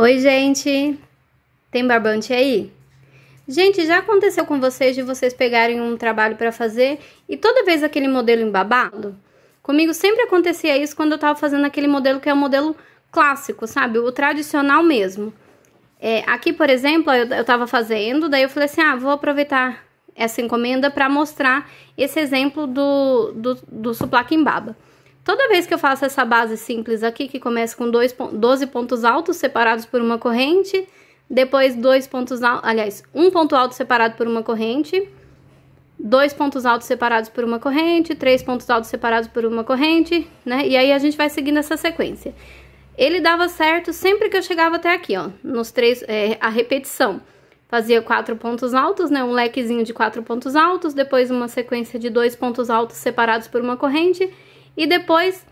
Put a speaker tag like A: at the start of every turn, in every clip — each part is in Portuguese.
A: Oi, gente! Tem barbante aí? Gente, já aconteceu com vocês de vocês pegarem um trabalho para fazer e toda vez aquele modelo embabado? Comigo sempre acontecia isso quando eu tava fazendo aquele modelo que é o modelo clássico, sabe? O tradicional mesmo. É, aqui, por exemplo, eu, eu tava fazendo, daí eu falei assim: ah, vou aproveitar essa encomenda para mostrar esse exemplo do, do, do suplaque em Toda vez que eu faço essa base simples aqui, que começa com dois, 12 pontos altos separados por uma corrente, depois dois pontos altos, aliás, um ponto alto separado por uma corrente, dois pontos altos separados por uma corrente, três pontos altos separados por uma corrente, né? E aí a gente vai seguindo essa sequência. Ele dava certo sempre que eu chegava até aqui, ó, nos três, é, a repetição. Fazia quatro pontos altos, né, um lequezinho de quatro pontos altos, depois uma sequência de dois pontos altos separados por uma corrente e depois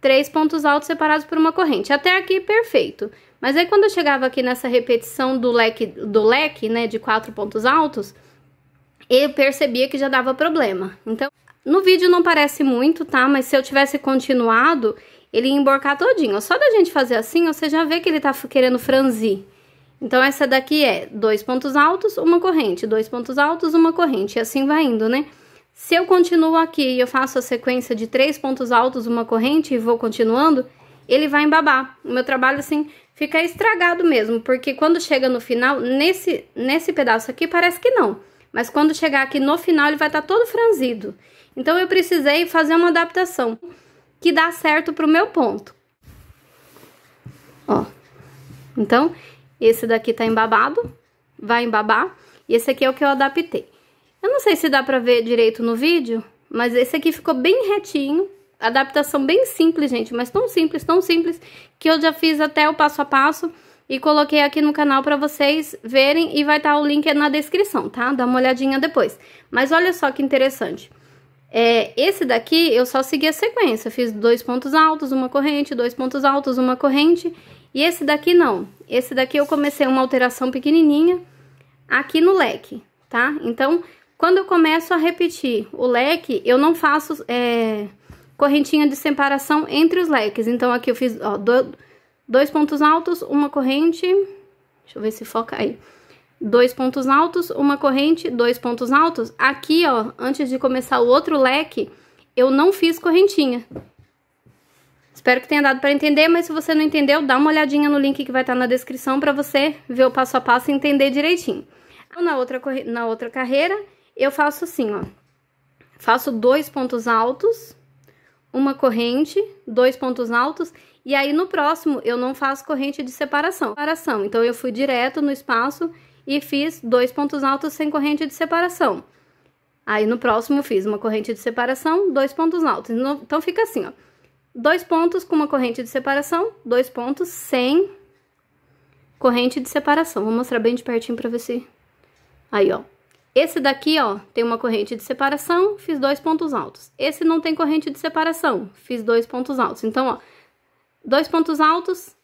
A: três pontos altos separados por uma corrente. Até aqui, perfeito. Mas aí quando eu chegava aqui nessa repetição do leque, do leque, né, de quatro pontos altos, eu percebia que já dava problema. Então, no vídeo não parece muito, tá? Mas se eu tivesse continuado, ele ia emborcar todinho. Só da gente fazer assim, você já vê que ele tá querendo franzir. Então, essa daqui é dois pontos altos, uma corrente, dois pontos altos, uma corrente, e assim vai indo, né? Se eu continuo aqui e eu faço a sequência de três pontos altos, uma corrente e vou continuando, ele vai embabar. O meu trabalho, assim, fica estragado mesmo, porque quando chega no final, nesse, nesse pedaço aqui, parece que não. Mas quando chegar aqui no final, ele vai estar tá todo franzido. Então, eu precisei fazer uma adaptação que dá certo para o meu ponto. Ó. Então, esse daqui tá embabado, vai embabar. E esse aqui é o que eu adaptei. Eu não sei se dá pra ver direito no vídeo, mas esse aqui ficou bem retinho. Adaptação bem simples, gente, mas tão simples, tão simples, que eu já fiz até o passo a passo e coloquei aqui no canal pra vocês verem e vai estar tá o link na descrição, tá? Dá uma olhadinha depois. Mas olha só que interessante. É, esse daqui eu só segui a sequência, fiz dois pontos altos, uma corrente, dois pontos altos, uma corrente, e esse daqui não. Esse daqui eu comecei uma alteração pequenininha aqui no leque, tá? Então, quando eu começo a repetir o leque, eu não faço é, correntinha de separação entre os leques. Então, aqui eu fiz ó, dois pontos altos, uma corrente. Deixa eu ver se foca aí. Dois pontos altos, uma corrente, dois pontos altos. Aqui, ó, antes de começar o outro leque, eu não fiz correntinha. Espero que tenha dado para entender, mas se você não entendeu, dá uma olhadinha no link que vai estar tá na descrição para você ver o passo a passo e entender direitinho. Na outra, na outra carreira, eu faço assim, ó. Faço dois pontos altos, uma corrente, dois pontos altos, e aí no próximo eu não faço corrente de separação. separação. Então, eu fui direto no espaço e fiz dois pontos altos sem corrente de separação. Aí no próximo fiz uma corrente de separação, dois pontos altos. Então fica assim, ó. Dois pontos com uma corrente de separação, dois pontos sem corrente de separação. Vou mostrar bem de pertinho para ver se Aí, ó. Esse daqui, ó, tem uma corrente de separação, fiz dois pontos altos. Esse não tem corrente de separação, fiz dois pontos altos. Então, ó, dois pontos altos,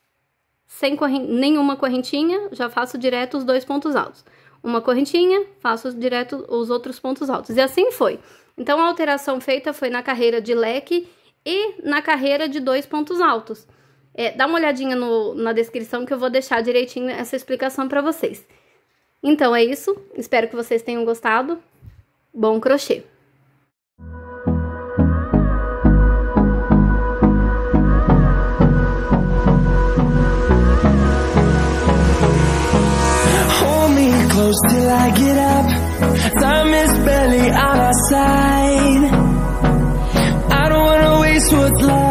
A: sem corren nenhuma correntinha, já faço direto os dois pontos altos. Uma correntinha, faço direto os outros pontos altos. E assim foi. Então, a alteração feita foi na carreira de leque e na carreira de dois pontos altos. É, dá uma olhadinha no, na descrição que eu vou deixar direitinho essa explicação para vocês. Então é isso, espero que vocês tenham gostado. Bom crochê! close till I get up Time is barely on our side I don't wanna waste what's left